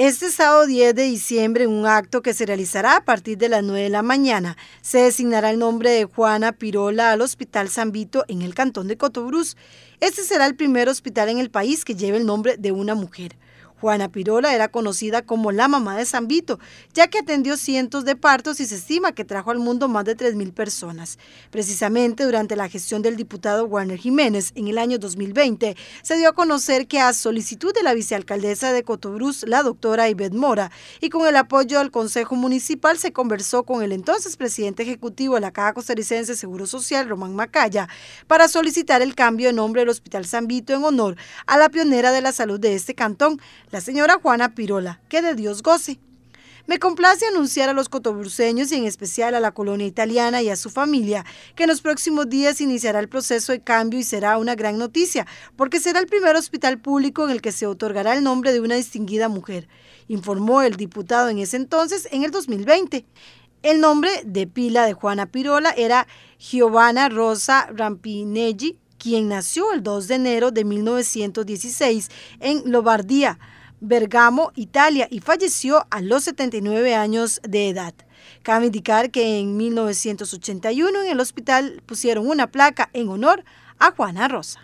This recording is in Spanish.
Este sábado 10 de diciembre, un acto que se realizará a partir de las 9 de la mañana, se designará el nombre de Juana Pirola al Hospital San Vito en el cantón de Cotobruz. Este será el primer hospital en el país que lleve el nombre de una mujer. Juana Pirola era conocida como la mamá de Vito, ya que atendió cientos de partos y se estima que trajo al mundo más de 3.000 personas. Precisamente durante la gestión del diputado Warner Jiménez en el año 2020, se dio a conocer que a solicitud de la vicealcaldesa de Cotobruz, la doctora Ivette Mora, y con el apoyo del Consejo Municipal se conversó con el entonces presidente ejecutivo de la Caja Costarricense de Seguro Social, Román Macaya, para solicitar el cambio de nombre del Hospital Vito en honor a la pionera de la salud de este cantón, la señora Juana Pirola, que de Dios goce. Me complace anunciar a los cotoburceños y en especial a la colonia italiana y a su familia que en los próximos días iniciará el proceso de cambio y será una gran noticia, porque será el primer hospital público en el que se otorgará el nombre de una distinguida mujer, informó el diputado en ese entonces, en el 2020. El nombre de pila de Juana Pirola era Giovanna Rosa Rampinelli, quien nació el 2 de enero de 1916 en Lombardía, Bergamo, Italia, y falleció a los 79 años de edad. Cabe indicar que en 1981 en el hospital pusieron una placa en honor a Juana Rosa.